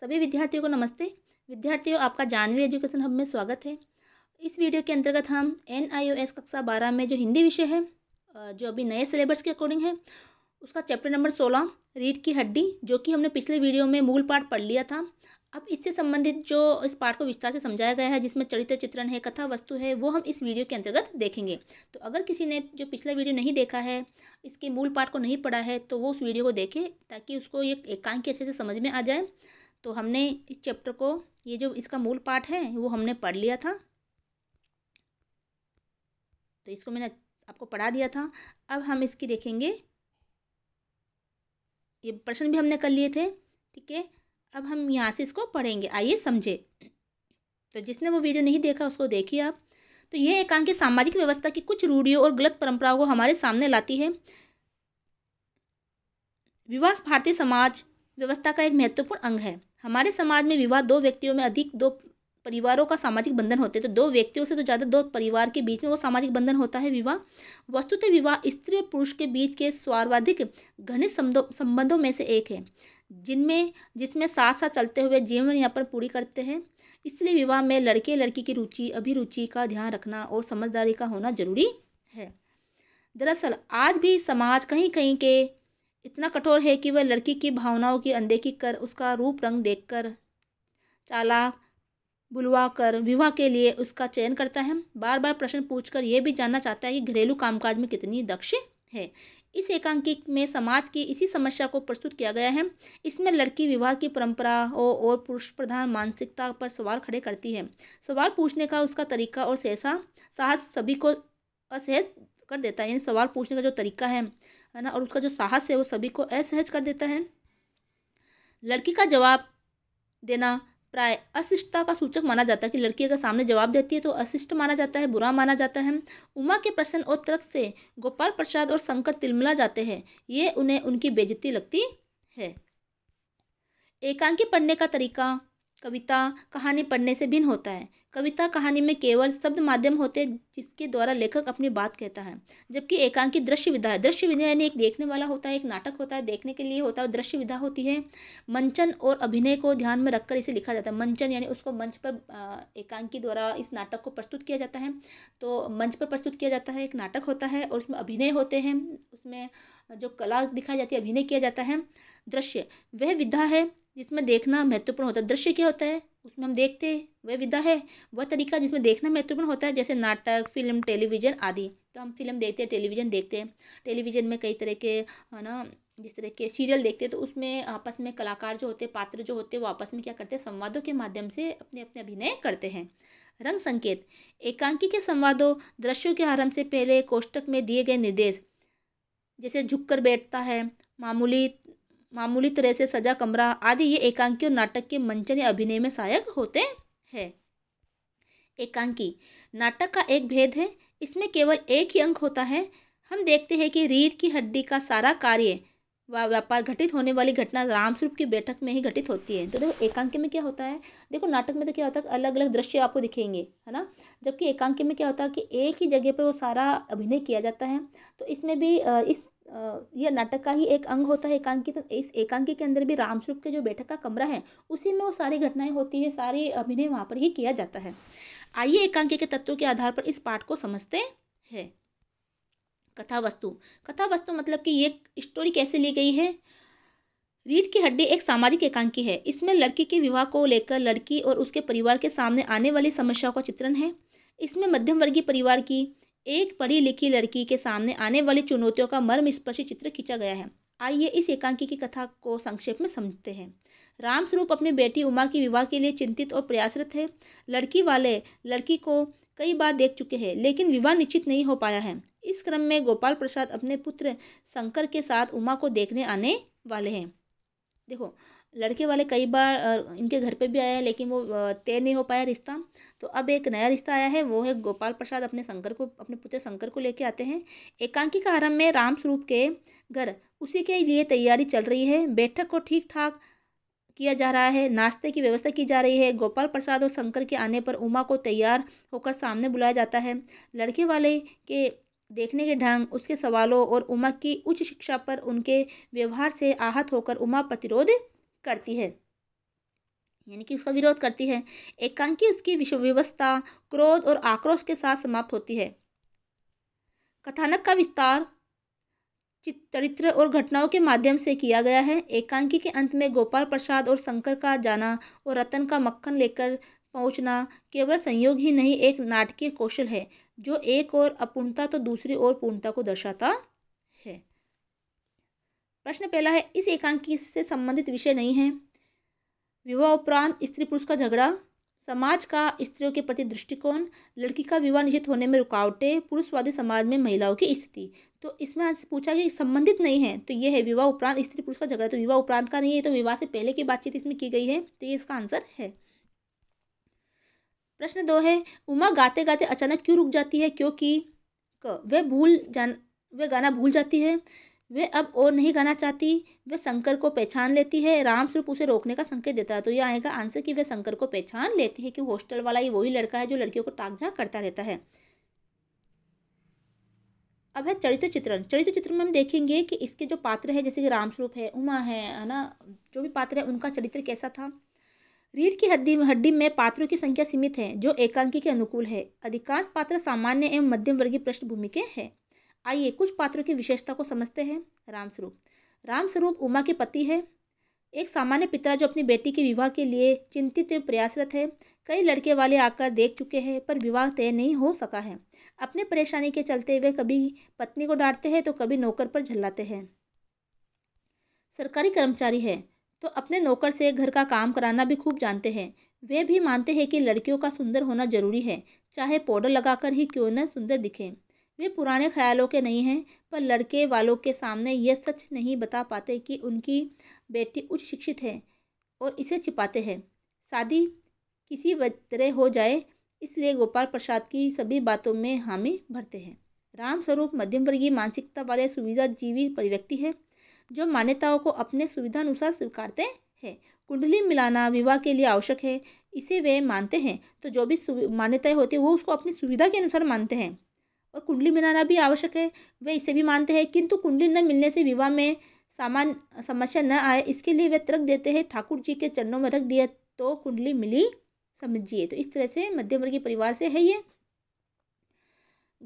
सभी विद्यार्थियों को नमस्ते विद्यार्थियों आपका जानवी एजुकेशन हब में स्वागत है इस वीडियो के अंतर्गत हम एन आई ओ एस कक्षा बारह में जो हिंदी विषय है जो अभी नए सिलेबस के अकॉर्डिंग है उसका चैप्टर नंबर सोलह रीढ़ की हड्डी जो कि हमने पिछले वीडियो में मूल पाठ पढ़ लिया था अब इससे संबंधित जो इस पाठ को विस्तार से समझाया गया है जिसमें चरित्र चित्रण है कथा वस्तु है वो हम इस वीडियो के अंतर्गत देखेंगे तो अगर किसी ने जो पिछला वीडियो नहीं देखा है इसके मूल पाठ को नहीं पढ़ा है तो वो उस वीडियो को देखे ताकि उसको ये एकांकी अच्छे से समझ में आ जाए तो हमने इस चैप्टर को ये जो इसका मूल पाठ है वो हमने पढ़ लिया था तो इसको मैंने आपको पढ़ा दिया था अब हम इसकी देखेंगे ये प्रश्न भी हमने कर लिए थे ठीक है अब हम यहाँ से इसको पढ़ेंगे आइए समझे तो जिसने वो वीडियो नहीं देखा उसको देखिए आप तो यह एकांकी सामाजिक व्यवस्था की कुछ रूढ़ियों और गलत परंपराओं को हमारे सामने लाती है विवाह भारतीय समाज व्यवस्था का एक महत्वपूर्ण अंग है हमारे समाज में विवाह दो व्यक्तियों में अधिक दो परिवारों का सामाजिक बंधन होते हैं तो दो व्यक्तियों से तो ज़्यादा दो परिवार के बीच में वो सामाजिक बंधन होता है विवाह वस्तुतः विवाह स्त्री और पुरुष के बीच के सर्वाधिक घनिष्ठ संबंधों में से एक है जिनमें जिसमें साथ साथ चलते हुए जीवन यापन पूरी करते हैं इसलिए विवाह में लड़के लड़की की रुचि अभिरुचि का ध्यान रखना और समझदारी का होना जरूरी है दरअसल आज भी समाज कहीं कहीं के इतना कठोर है कि वह लड़की की भावनाओं की अनदेखी कर उसका रूप रंग देखकर चाला बुलवा कर विवाह के लिए उसका चयन करता है बार बार प्रश्न पूछकर यह भी जानना चाहता है कि घरेलू कामकाज में कितनी दक्ष है इस एकांकिक में समाज की इसी समस्या को प्रस्तुत किया गया है इसमें लड़की विवाह की परंपरा और पुरुष प्रधान मानसिकता पर सवाल खड़े करती है सवाल पूछने का उसका तरीका और सहसा साहस सभी को असहज कर देता है इन सवाल पूछने का जो तरीका है है ना और उसका जो साहस है वो सभी को असहज कर देता है लड़की का जवाब देना प्राय अशिष्टता का सूचक माना जाता है कि लड़की अगर सामने जवाब देती है तो अशिष्ट माना जाता है बुरा माना जाता है उमा के प्रश्न और तर्क से गोपाल प्रसाद और शंकर तिलमिला जाते हैं ये उन्हें उनकी बेजती लगती है एकांकी पढ़ने का तरीका कविता कहानी पढ़ने से भिन्न होता है कविता कहानी में केवल शब्द माध्यम होते हैं जिसके द्वारा लेखक अपनी बात कहता है जबकि एकांकी दृश्य विधा है दृश्य विधा यानी एक देखने वाला होता है एक नाटक होता है देखने के लिए होता है दृश्य विधा होती है मंचन और अभिनय को ध्यान में रखकर इसे लिखा जाता है मंचन यानी उसको मंच पर एकांकी द्वारा इस नाटक को प्रस्तुत किया जाता है तो मंच पर प्रस्तुत किया जाता है एक नाटक होता है और उसमें अभिनय होते हैं उसमें जो कला दिखाई जाती है अभिनय किया जाता है दृश्य वह विधा है जिसमें देखना महत्वपूर्ण होता है दृश्य क्या होता है उसमें हम देखते हैं वह विधा है वह तरीका जिसमें देखना महत्वपूर्ण होता है जैसे नाटक फिल्म टेलीविज़न आदि तो हम फिल्म देखते हैं टेलीविज़न देखते हैं टेलीविज़न में कई तरह के है ना जिस तरह के सीरियल देखते हैं तो उसमें आपस में कलाकार जो होते हैं पात्र जो होते हैं वो आपस में क्या करते हैं संवादों के माध्यम से अपने अपने अभिनय करते हैं रंग संकेत एकांकी के संवादों दृश्यों के आरंभ से पहले कोष्टक में दिए गए निर्देश जैसे झुककर बैठता है मामूली मामूली तरह से सजा कमरा आदि ये एकांकी और नाटक के मंचन या अभिनय में सहायक होते हैं एकांकी नाटक का एक भेद है इसमें केवल एक ही अंक होता है हम देखते हैं कि रीढ़ की हड्डी का सारा कार्य व्यापार घटित होने वाली घटना रामस्वरूप की बैठक में ही घटित होती है तो देखो एकांकी में क्या होता है देखो नाटक में तो क्या होता है अलग अलग दृश्य आपको दिखेंगे है ना जबकि एकांकी में क्या होता है कि एक ही जगह पर वो सारा अभिनय किया जाता है तो इसमें भी इस यह नाटक का ही एक अंग होता है एकांकी तो इस एकांकी के अंदर भी रामसुख के जो बैठक का कमरा है उसी में वो सारी घटनाएं होती है सारी अभिनय वहाँ पर ही किया जाता है आइए एकांकी के तत्वों के आधार पर इस पाठ को समझते हैं कथा वस्तु कथा वस्तु मतलब कि ये स्टोरी कैसे ली गई है रीढ़ की हड्डी एक सामाजिक एकांकी है इसमें लड़की के विवाह को लेकर लड़की और उसके परिवार के सामने आने वाली समस्याओं का चित्रण है इसमें मध्यम वर्गीय परिवार की एक पढ़ी लिखी लड़की के सामने आने वाली चुनौतियों का मर्म स्पर्शी चित्र खींचा गया है आइए इस एकांकी की कथा को संक्षेप में समझते हैं रामस्वरूप अपनी बेटी उमा की विवाह के लिए चिंतित और प्रयासरत है लड़की वाले लड़की को कई बार देख चुके हैं लेकिन विवाह निश्चित नहीं हो पाया है इस क्रम में गोपाल प्रसाद अपने पुत्र शंकर के साथ उमा को देखने आने वाले हैं देखो लड़के वाले कई बार इनके घर पे भी आए हैं लेकिन वो तय नहीं हो पाया रिश्ता तो अब एक नया रिश्ता आया है वो है गोपाल प्रसाद अपने शंकर को अपने पुत्र शंकर को लेके आते हैं एकांकी का आरंभ में राम स्वरूप के घर उसी के लिए तैयारी चल रही है बैठक को ठीक ठाक किया जा रहा है नाश्ते की व्यवस्था की जा रही है गोपाल प्रसाद और शंकर के आने पर उमा को तैयार होकर सामने बुलाया जाता है लड़के वाले के देखने के ढंग उसके सवालों और उमा की उच्च शिक्षा पर उनके व्यवहार से आहत होकर उमा प्रतिरोध करती है यानी कि उसका विरोध करती है एकांकी उसकी विश्वव्यवस्था क्रोध और आक्रोश के साथ समाप्त होती है कथानक का विस्तार चरित्र और घटनाओं के माध्यम से किया गया है एकांकी के अंत में गोपाल प्रसाद और शंकर का जाना और रतन का मक्खन लेकर पहुंचना केवल संयोग ही नहीं एक नाटकीय कौशल है जो एक और अपूर्णता तो दूसरी ओर पूर्णता को दर्शाता प्रश्न पहला है इस एकांकी से संबंधित विषय नहीं है विवाह उपरांत स्त्री पुरुष का झगड़ा समाज का स्त्रियों के प्रति दृष्टिकोण लड़की का विवाह निषेध होने में रुकावटें पुरुषवादी समाज में महिलाओं की स्थिति तो इसमें आज पूछा कि संबंधित नहीं है तो ये है विवाह उपरांत स्त्री पुरुष का झगड़ा तो विवाह उपरांत का नहीं है तो विवाह से पहले की बातचीत इसमें की गई है तो ये इसका आंसर है प्रश्न दो है उमा गाते गाते अचानक क्यों रुक जाती है क्योंकि वह भूल जान वह गाना भूल जाती है वे अब और नहीं गाना चाहती वे शंकर को पहचान लेती है राम स्वरूप उसे रोकने का संकेत देता है तो यह आएगा आंसर कि वे शंकर को पहचान लेती है कि हॉस्टल वाला ये वही लड़का है जो लड़कियों को टाक झाक करता रहता है अब है चरित्र चित्रण चरित्र चित्र में हम देखेंगे कि इसके जो पात्र है जैसे कि राम स्वरूप है उमा है ना जो भी पात्र है उनका चरित्र कैसा था रीढ़ की हड्डी हड्डी में पात्रों की संख्या सीमित है जो एकांकी के अनुकूल है अधिकांश पात्र सामान्य एवं मध्यम वर्गीय पृष्ठभूमि के हैं आइए कुछ पात्रों की विशेषता को समझते हैं रामस्वरूप रामस्वरूप उमा के पति है एक सामान्य पिता जो अपनी बेटी के विवाह के लिए चिंतित एवं प्रयासरत है कई लड़के वाले आकर देख चुके हैं पर विवाह तय नहीं हो सका है अपने परेशानी के चलते वे कभी पत्नी को डांटते हैं तो कभी नौकर पर झल्लाते हैं सरकारी कर्मचारी है तो अपने नौकर से घर का काम कराना भी खूब जानते हैं वे भी मानते हैं कि लड़कियों का सुंदर होना जरूरी है चाहे पाउडर लगाकर ही क्यों न सुंदर दिखें वे पुराने ख्यालों के नहीं हैं पर लड़के वालों के सामने यह सच नहीं बता पाते कि उनकी बेटी उच्च शिक्षित है और इसे छिपाते हैं शादी किसी तरह हो जाए इसलिए गोपाल प्रसाद की सभी बातों में हामी भरते हैं रामस्वरूप मध्यम वर्गीय मानसिकता वाले सुविधाजीवी परिव्यक्ति है जो मान्यताओं को अपने सुविधा अनुसार स्वीकारते हैं कुंडली मिलाना विवाह के लिए आवश्यक है इसे वे मानते हैं तो जो भी मान्यताएं होती है वो उसको अपनी सुविधा के अनुसार मानते हैं और कुंडली मिलाना भी आवश्यक है वे इसे भी मानते हैं किंतु कुंडली न मिलने से विवाह में सामान समस्या न आए इसके लिए वे तर्क देते हैं ठाकुर जी के चरणों में रख दिया तो कुंडली मिली समझिए तो इस तरह से मध्यम वर्गीय परिवार से है ये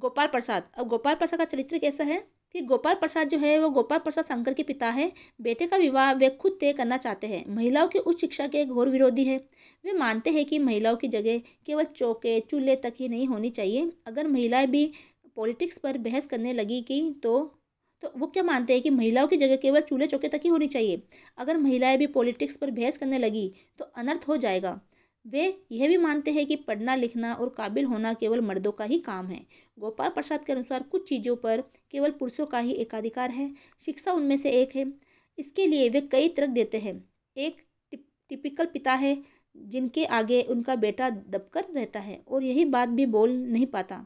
गोपाल प्रसाद अब गोपाल प्रसाद का चरित्र कैसा है कि गोपाल प्रसाद जो है वो गोपाल प्रसाद शंकर के पिता है बेटे का विवाह वे खुद तय करना चाहते हैं महिलाओं की उच्च शिक्षा के घोर विरोधी है वे मानते हैं कि महिलाओं की जगह केवल चौके चूल्हे तक ही नहीं होनी चाहिए अगर महिलाएं भी पॉलिटिक्स पर बहस करने लगी कि तो तो वो क्या मानते हैं कि महिलाओं की जगह केवल चूल्हे चौके तक ही होनी चाहिए अगर महिलाएं भी पॉलिटिक्स पर बहस करने लगी तो अनर्थ हो जाएगा वे यह भी मानते हैं कि पढ़ना लिखना और काबिल होना केवल मर्दों का ही काम है गोपाल प्रसाद के अनुसार कुछ चीज़ों पर केवल पुरुषों का ही एकाधिकार है शिक्षा उनमें से एक है इसके लिए वे कई तर्क देते हैं एक टिपिकल पिता है जिनके आगे उनका बेटा दबकर रहता है और यही बात भी बोल नहीं पाता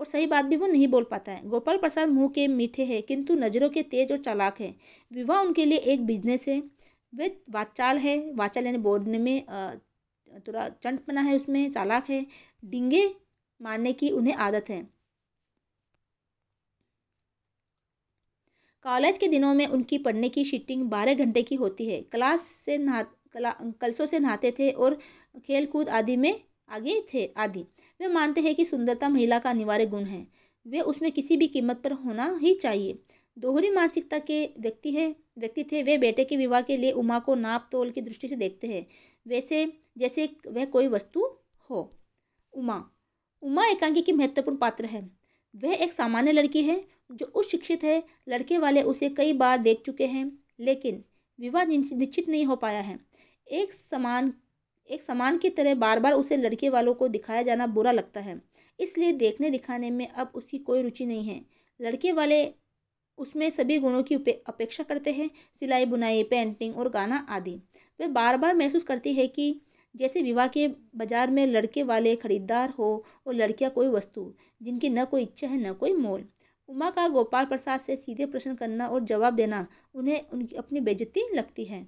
और सही बात भी वो नहीं बोल पाता है गोपाल प्रसाद मुंह के मीठे हैं किंतु नज़रों के तेज और चालाक हैं विवाह उनके लिए एक बिजनेस है वे वाचाल है वाचाल यानी बोर्ड में थोड़ा चंटपना है उसमें चालाक है डिंगे मारने की उन्हें आदत है कॉलेज के दिनों में उनकी पढ़ने की शिटिंग बारह घंटे की होती है क्लास से नहा कला कलसों से नहाते थे और खेल कूद आदि में आगे थे आदि वे मानते हैं कि सुंदरता महिला का अनिवार्य गुण है वे उसमें किसी भी कीमत पर होना ही चाहिए दोहरी मानसिकता के व्यक्ति है व्यक्ति थे वे बेटे के विवाह के लिए उमा को नाप तोल की दृष्टि से देखते हैं वैसे जैसे वह कोई वस्तु हो उमा उमा एकांकी की महत्वपूर्ण पात्र है वह एक सामान्य लड़की है जो उच्च शिक्षित है लड़के वाले उसे कई बार देख चुके हैं लेकिन विवाह निश्चित नहीं हो पाया है एक समान एक सामान की तरह बार बार उसे लड़के वालों को दिखाया जाना बुरा लगता है इसलिए देखने दिखाने में अब उसकी कोई रुचि नहीं है लड़के वाले उसमें सभी गुणों की अपेक्षा करते हैं सिलाई बुनाई पेंटिंग और गाना आदि वे बार बार महसूस करती है कि जैसे विवाह के बाजार में लड़के वाले खरीदार हो और लड़कियां कोई वस्तु जिनकी न कोई इच्छा है न कोई मोल उमा का गोपाल प्रसाद से सीधे प्रश्न करना और जवाब देना उन्हें उनकी अपनी बेजती लगती है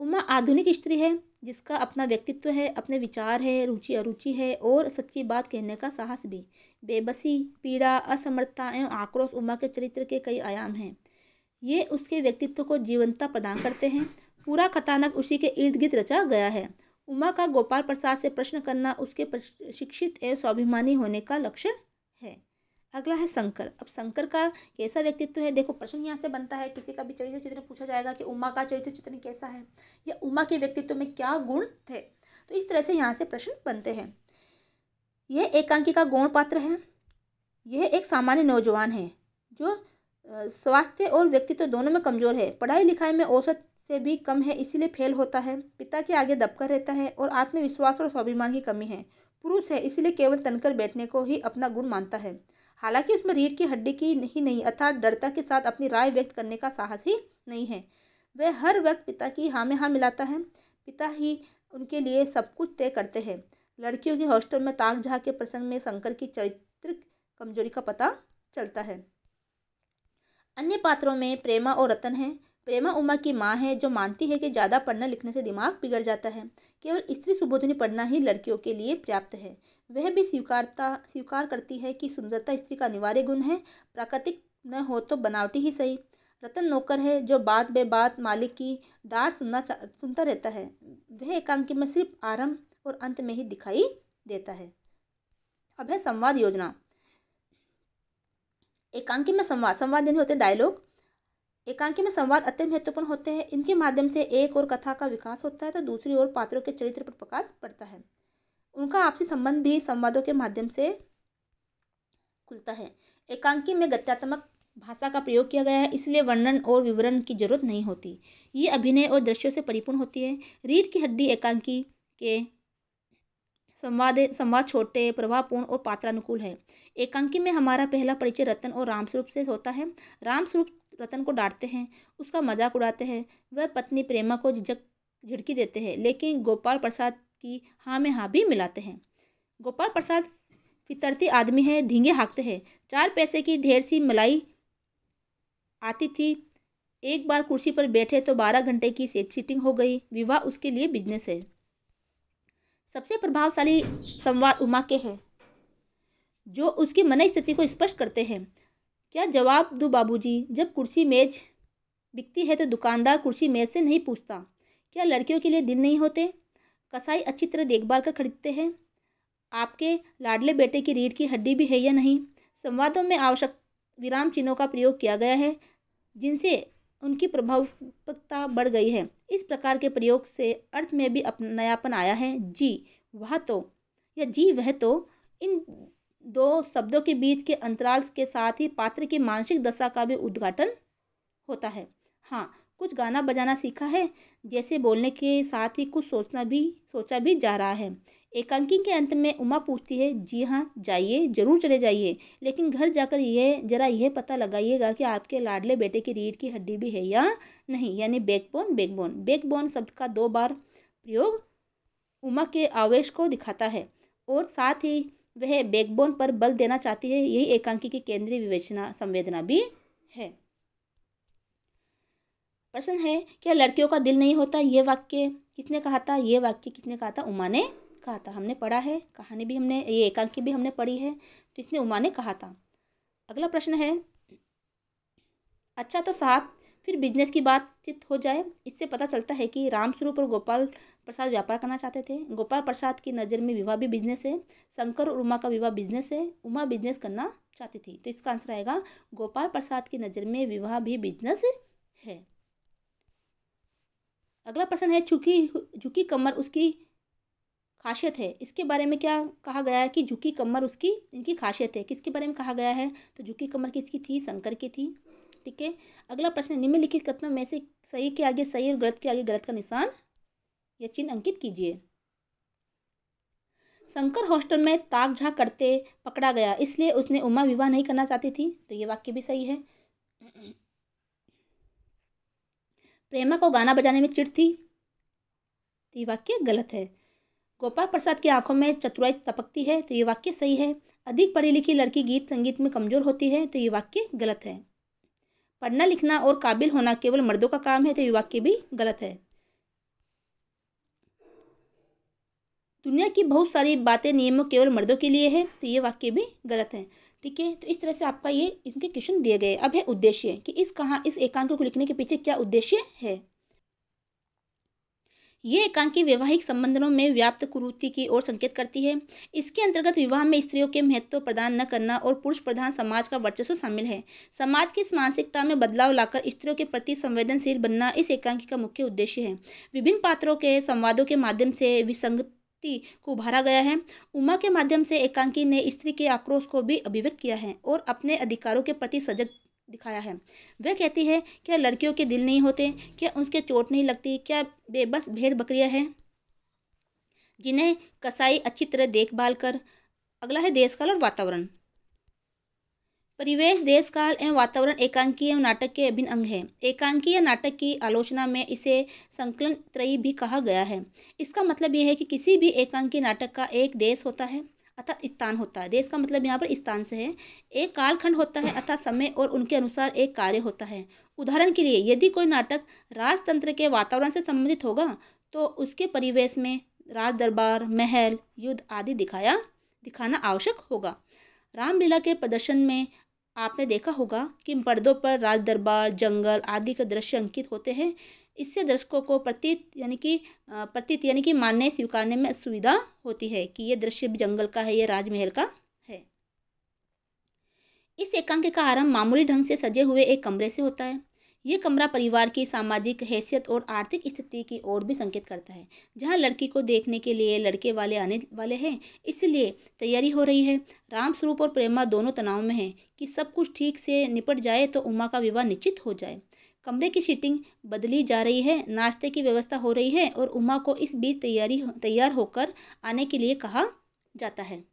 उमा आधुनिक स्त्री है जिसका अपना व्यक्तित्व है अपने विचार है रुचि अरुचि है और सच्ची बात कहने का साहस भी बेबसी पीड़ा असमर्थता एवं आक्रोश उमा के चरित्र के कई आयाम हैं ये उसके व्यक्तित्व को जीवंतता प्रदान करते हैं पूरा कथानक उसी के इर्द गिर्द रचा गया है उमा का गोपाल प्रसाद से प्रश्न करना उसके शिक्षित एवं स्वाभिमानी होने का लक्षण है अगला है शंकर अब शंकर का कैसा व्यक्तित्व है देखो प्रश्न यहाँ से बनता है किसी का भी चरित्र चित्र पूछा जाएगा कि उमा का चरित्र चित्र कैसा है या उमा के व्यक्तित्व में क्या गुण थे तो इस तरह से यहाँ से प्रश्न बनते हैं यह एकांकी का गौण पात्र है यह एक सामान्य नौजवान है जो स्वास्थ्य और व्यक्तित्व दोनों में कमजोर है पढ़ाई लिखाई में औसत से भी कम है इसीलिए फेल होता है पिता के आगे दबकर रहता है और आत्मविश्वास और स्वाभिमान की कमी है पुरुष है इसीलिए केवल तनकर बैठने को ही अपना गुण मानता है हालांकि उसमें रीढ़ की हड्डी की ही नहीं अर्थात दृढ़ता के साथ अपनी राय व्यक्त करने का साहस ही नहीं है वह हर वक्त पिता की हाँ में हाँ मिलाता है पिता ही उनके लिए सब कुछ तय करते हैं लड़कियों के हॉस्टल में ताक झाक के प्रसंग में शंकर की चरित्रिक कमजोरी का पता चलता है अन्य पात्रों में प्रेमा और रतन हैं प्रेमा उमा की माँ है जो मानती है कि ज़्यादा पढ़ने लिखने से दिमाग बिगड़ जाता है केवल स्त्री सुबोधनी पढ़ना ही लड़कियों के लिए पर्याप्त है वह भी स्वीकारता स्वीकार करती है कि सुंदरता स्त्री का अनिवार्य गुण है प्राकृतिक न हो तो बनावटी ही सही रतन नौकर है जो बात बे बात मालिक की डांट सुनना सुनता रहता है वह एकांकी में सिर्फ आरंभ और अंत में ही दिखाई देता है अब है संवाद योजना एकांकी में संवाद संवाद यानी होते डायलॉग एकांकी में संवाद अत्यंत महत्वपूर्ण होते हैं इनके माध्यम से एक और कथा का विकास होता है तो दूसरी ओर पात्रों के चरित्र पर प्रकाश पड़ता है उनका आपसी संबंध भी संवादों के माध्यम से खुलता है एकांकी में गत्यात्मक भाषा का प्रयोग किया गया है इसलिए वर्णन और विवरण की जरूरत नहीं होती ये अभिनय और दृश्यों से परिपूर्ण होती है रीढ़ की हड्डी एकांकी के संवाद संवाद छोटे प्रभावपूर्ण और पात्रानुकूल है एकांकी में हमारा पहला परिचय रतन और रामस्वरूप से होता है रामस्वरूप रतन को डांटते हैं उसका मजाक उड़ाते हैं वह पत्नी प्रेमा को झिझक झिड़की देते हैं लेकिन गोपाल प्रसाद की हाँ में हाँ भी मिलाते हैं गोपाल प्रसाद फितरती आदमी है ढींगे हाँकते हैं चार पैसे की ढेर सी मलाई आती थी एक बार कुर्सी पर बैठे तो बारह घंटे की सेट सीटिंग हो गई विवाह उसके लिए बिजनेस है सबसे प्रभावशाली संवाद उमा के हैं जो उसकी मन स्थिति को स्पष्ट करते हैं क्या जवाब दो बाबूजी जब कुर्सी मेज बिकती है तो दुकानदार कुर्सी मेज से नहीं पूछता क्या लड़कियों के लिए दिल नहीं होते कसाई अच्छी तरह देखभाल कर खरीदते हैं आपके लाडले बेटे की रीढ़ की हड्डी भी है या नहीं संवादों में आवश्यक विराम चिन्हों का प्रयोग किया गया है जिनसे उनकी प्रभावता बढ़ गई है इस प्रकार के प्रयोग से अर्थ में भी अपना नयापन आया है जी वह तो या जी वह तो इन दो शब्दों के बीच के अंतराल के साथ ही पात्र की मानसिक दशा का भी उद्घाटन होता है हाँ कुछ गाना बजाना सीखा है जैसे बोलने के साथ ही कुछ सोचना भी सोचा भी जा रहा है एकांकी के अंत में उमा पूछती है जी हाँ जाइए ज़रूर चले जाइए लेकिन घर जाकर यह जरा यह पता लगाइएगा कि आपके लाडले बेटे की रीढ़ की हड्डी भी है या नहीं यानी बैकबोन बैकबोन बैकबोन शब्द का दो बार प्रयोग उमा के आवेश को दिखाता है और साथ ही वह बैकबोन पर बल देना चाहती है यही एकांकी की केंद्रीय विवेचना संवेदना भी है प्रश्न है क्या लड़कियों का दिल नहीं होता ये वाक्य किसने कहा था ये वाक्य किसने कहा था उमा ने कहा था हमने पढ़ा है कहानी भी हमने ये एकांकी भी हमने पढ़ी है तो इसने उमा ने कहा था अगला प्रश्न है अच्छा तो साहब फिर बिजनेस की बातचीत हो जाए इससे पता चलता है कि रामस्वरूप और गोपाल प्रसाद व्यापार करना चाहते थे गोपाल प्रसाद की नज़र में विवाह भी बिजनेस है शंकर और उमा का विवाह बिजनेस है उमा बिजनेस करना चाहती थी तो इसका आंसर आएगा गोपाल प्रसाद की नज़र में विवाह भी बिजनेस है अगला प्रश्न है झुकी झुकी कमर उसकी खासियत है इसके बारे में क्या कहा गया है कि झुकी कमर उसकी इनकी खासियत है किसके बारे में कहा गया है तो झुकी कमर किसकी थी शंकर की थी ठीक है अगला प्रश्न निम्नलिखित कथनों में से सही के आगे सही और गलत के आगे गलत का निशान या चिन्ह अंकित कीजिए शंकर हॉस्टल में ताक झाक करते पकड़ा गया इसलिए उसने उमा विवाह नहीं करना चाहती थी तो ये वाक्य भी सही है प्रेमा को गाना बजाने में चिड़ थी तो ये वाक्य गलत है गोपाल प्रसाद की आंखों में चतुराई तपकती है तो ये वाक्य सही है अधिक पढ़ी लिखी लड़की गीत संगीत में कमज़ोर होती है तो ये वाक्य गलत है पढ़ना लिखना और काबिल होना केवल मर्दों का काम है तो ये वाक्य भी गलत है दुनिया की बहुत सारी बातें नियमों केवल मर्दों के लिए है तो ये वाक्य भी गलत है ठीक है तो इस तरह से आपका ये इनके क्वेश्चन दिए गए अब है उद्देश्य कि इस कहाँ इस एकांक को लिखने के पीछे क्या उद्देश्य है ये एकांकी वैवाहिक संबंधों में व्याप्त कुरुति की ओर संकेत करती है इसके अंतर्गत विवाह में स्त्रियों के महत्व प्रदान न करना और पुरुष प्रधान समाज का वर्चस्व शामिल है समाज की इस मानसिकता में बदलाव लाकर स्त्रियों के प्रति संवेदनशील बनना इस एकांकी का मुख्य उद्देश्य है विभिन्न पात्रों के संवादों के माध्यम से विसंगत व्यक्ति को भरा गया है उमा के माध्यम से एकांकी ने स्त्री के आक्रोश को भी अभिव्यक्त किया है और अपने अधिकारों के प्रति सजग दिखाया है वह कहती है क्या लड़कियों के दिल नहीं होते क्या उनके चोट नहीं लगती क्या बेबस भेड़ बकरियां हैं जिन्हें कसाई अच्छी तरह देखभाल कर अगला है देश काल और वातावरण परिवेश देश काल एवं वातावरण एकांकी एवं नाटक के अभिन्न अंग है एकांकीय नाटक की आलोचना में इसे संकलन त्रयी भी कहा गया है इसका मतलब यह है कि किसी भी एकांकीय नाटक का एक देश होता है अर्थात स्थान होता है देश का मतलब यहाँ पर स्थान से है एक कालखंड होता है अर्थात समय और उनके अनुसार एक कार्य होता है उदाहरण के लिए यदि कोई नाटक राजतंत्र के वातावरण से संबंधित होगा तो उसके परिवेश में राज दरबार महल युद्ध आदि दिखाया दिखाना आवश्यक होगा रामलीला के प्रदर्शन में आपने देखा होगा कि पर्दों पर राज दरबार जंगल आदि के दृश्य अंकित होते हैं इससे दर्शकों को प्रतीत यानी कि प्रतीत यानी कि मानने स्वीकारने में सुविधा होती है कि ये दृश्य भी जंगल का है ये राजमहल का है इस एकांक का आरंभ मामूली ढंग से सजे हुए एक कमरे से होता है ये कमरा परिवार की सामाजिक हैसियत और आर्थिक स्थिति की ओर भी संकेत करता है जहाँ लड़की को देखने के लिए लड़के वाले आने वाले हैं इसलिए तैयारी हो रही है रामस्वरूप और प्रेमा दोनों तनाव में हैं कि सब कुछ ठीक से निपट जाए तो उमा का विवाह निश्चित हो जाए कमरे की शीटिंग बदली जा रही है नाश्ते की व्यवस्था हो रही है और उमा को इस बीच तैयारी तैयार होकर आने के लिए कहा जाता है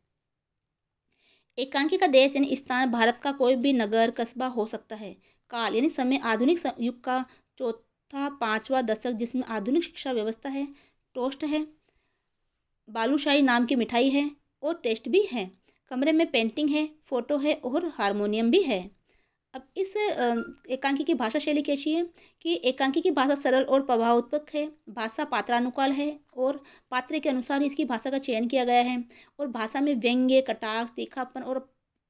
एकांकी का देश यानी स्थान भारत का कोई भी नगर कस्बा हो सकता है काल यानी समय आधुनिक युग का चौथा पांचवा दशक जिसमें आधुनिक शिक्षा व्यवस्था है टोस्ट है बालूशाही नाम की मिठाई है और टेस्ट भी है कमरे में पेंटिंग है फोटो है और हारमोनियम भी है अब इस एकांकी की भाषा शैली कैसी है कि एकांकी की भाषा सरल और प्रभावोत्पक है भाषा पात्रानुकाल है और पात्र के अनुसार इसकी भाषा का चयन किया गया है और भाषा में व्यंग्य कटाक्ष तीखापन और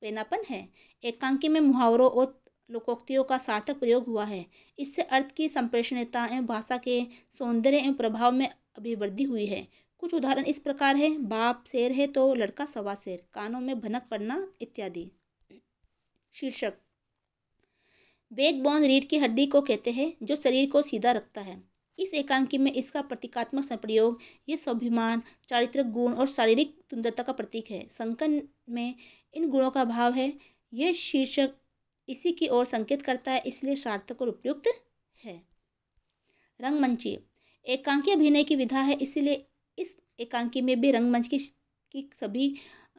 पेनापन है एकांकी में मुहावरों और लोकोक्तियों का सार्थक प्रयोग हुआ है इससे अर्थ की संप्रेषणता एवं भाषा के सौंदर्य एवं प्रभाव में अभिवृद्धि हुई है कुछ उदाहरण इस प्रकार है बाप शेर है तो लड़का सवा शेर कानों में भनक पड़ना इत्यादि शीर्षक बेग बोन रीढ़ की हड्डी को कहते हैं जो शरीर को सीधा रखता है इस एकांकी में इसका प्रतीकात्मक संप्रयोग ये स्वाभिमान चारित्रिक गुण और शारीरिक सुंदरता का प्रतीक है संकन में इन गुणों का भाव है यह शीर्षक इसी की ओर संकेत करता है इसलिए सार्थक और उपयुक्त है रंगमंची एकांकी अभिनय की विधा है इसलिए इस एकांकी में भी रंगमंच की की सभी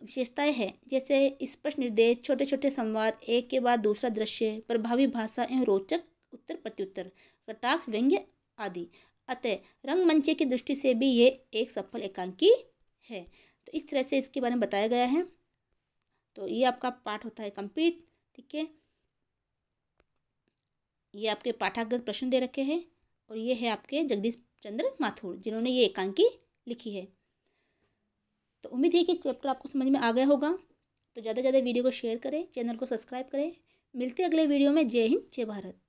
विशेषताएं हैं जैसे स्पष्ट निर्देश छोटे छोटे संवाद एक के बाद दूसरा दृश्य प्रभावी भाषा एवं रोचक उत्तर प्रत्युत्तर कटाक्ष व्यंग्य आदि अतः रंगमंच की दृष्टि से भी ये एक सफल एकांकी है तो इस तरह से इसके बारे में बताया गया है तो ये आपका पाठ होता है कंप्लीट ठीक है ये आपके पाठागत प्रश्न दे रखे हैं और ये है आपके जगदीश चंद्र माथुर जिन्होंने ये एकांकी लिखी है तो उम्मीद है कि चैप्टर आपको समझ में आ गया होगा तो ज़्यादा से ज़्यादा वीडियो को शेयर करें चैनल को सब्सक्राइब करें मिलते अगले वीडियो में जय हिंद जय भारत